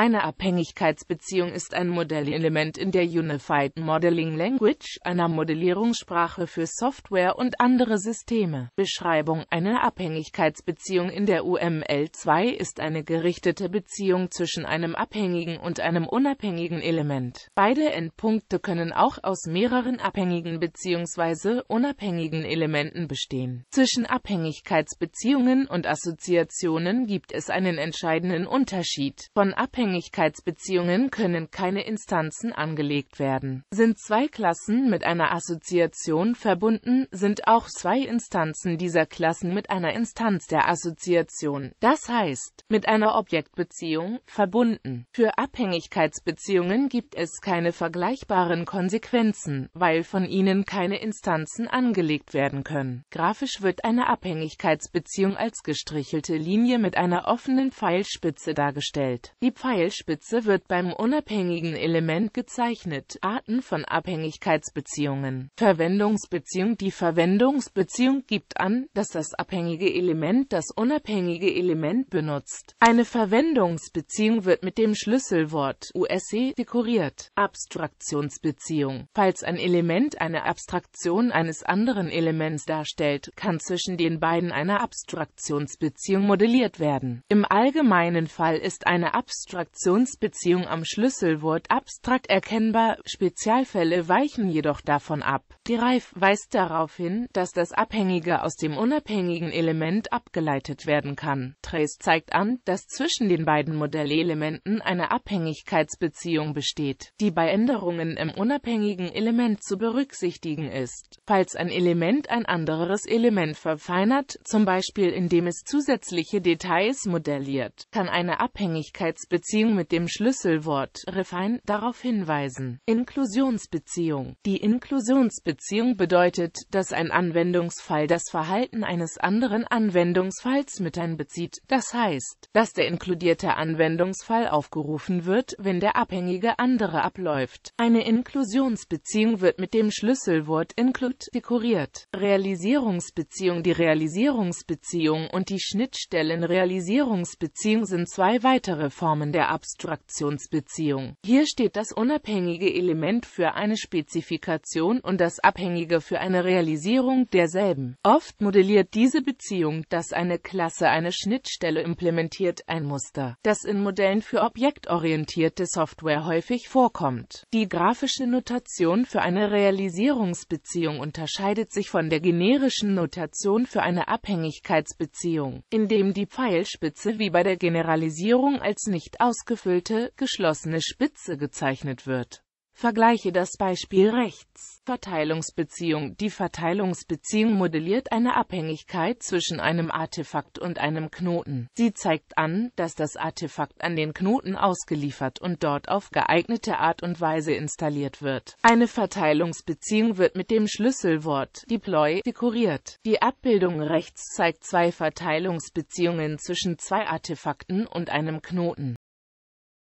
Eine Abhängigkeitsbeziehung ist ein Modellelement in der Unified Modeling Language, einer Modellierungssprache für Software und andere Systeme. Beschreibung Eine Abhängigkeitsbeziehung in der UML2 ist eine gerichtete Beziehung zwischen einem abhängigen und einem unabhängigen Element. Beide Endpunkte können auch aus mehreren abhängigen bzw. unabhängigen Elementen bestehen. Zwischen Abhängigkeitsbeziehungen und Assoziationen gibt es einen entscheidenden Unterschied. Von abhängigen Abhängigkeitsbeziehungen können keine Instanzen angelegt werden. Sind zwei Klassen mit einer Assoziation verbunden, sind auch zwei Instanzen dieser Klassen mit einer Instanz der Assoziation, das heißt, mit einer Objektbeziehung, verbunden. Für Abhängigkeitsbeziehungen gibt es keine vergleichbaren Konsequenzen, weil von ihnen keine Instanzen angelegt werden können. Grafisch wird eine Abhängigkeitsbeziehung als gestrichelte Linie mit einer offenen Pfeilspitze dargestellt. Die Pfeil Pfeilspitze wird beim unabhängigen Element gezeichnet. Arten von Abhängigkeitsbeziehungen Verwendungsbeziehung Die Verwendungsbeziehung gibt an, dass das abhängige Element das unabhängige Element benutzt. Eine Verwendungsbeziehung wird mit dem Schlüsselwort USE dekoriert. Abstraktionsbeziehung Falls ein Element eine Abstraktion eines anderen Elements darstellt, kann zwischen den beiden eine Abstraktionsbeziehung modelliert werden. Im allgemeinen Fall ist eine Abstraktion Interaktionsbeziehung am Schlüsselwort abstrakt erkennbar, Spezialfälle weichen jedoch davon ab. Derive weist darauf hin, dass das Abhängige aus dem unabhängigen Element abgeleitet werden kann. Trace zeigt an, dass zwischen den beiden Modellelementen eine Abhängigkeitsbeziehung besteht, die bei Änderungen im unabhängigen Element zu berücksichtigen ist. Falls ein Element ein anderes Element verfeinert, zum Beispiel indem es zusätzliche Details modelliert, kann eine Abhängigkeitsbeziehung Beziehung mit dem Schlüsselwort refine darauf hinweisen. Inklusionsbeziehung Die Inklusionsbeziehung bedeutet, dass ein Anwendungsfall das Verhalten eines anderen Anwendungsfalls mit einbezieht, das heißt, dass der inkludierte Anwendungsfall aufgerufen wird, wenn der abhängige andere abläuft. Eine Inklusionsbeziehung wird mit dem Schlüsselwort include dekoriert. Realisierungsbeziehung Die Realisierungsbeziehung und die Schnittstellenrealisierungsbeziehung sind zwei weitere Formen der der Abstraktionsbeziehung. Hier steht das unabhängige Element für eine Spezifikation und das abhängige für eine Realisierung derselben. Oft modelliert diese Beziehung, dass eine Klasse eine Schnittstelle implementiert, ein Muster, das in Modellen für objektorientierte Software häufig vorkommt. Die grafische Notation für eine Realisierungsbeziehung unterscheidet sich von der generischen Notation für eine Abhängigkeitsbeziehung, indem die Pfeilspitze wie bei der Generalisierung als nicht ausgefüllte, geschlossene Spitze gezeichnet wird. Vergleiche das Beispiel rechts. Verteilungsbeziehung Die Verteilungsbeziehung modelliert eine Abhängigkeit zwischen einem Artefakt und einem Knoten. Sie zeigt an, dass das Artefakt an den Knoten ausgeliefert und dort auf geeignete Art und Weise installiert wird. Eine Verteilungsbeziehung wird mit dem Schlüsselwort Deploy dekoriert. Die Abbildung rechts zeigt zwei Verteilungsbeziehungen zwischen zwei Artefakten und einem Knoten.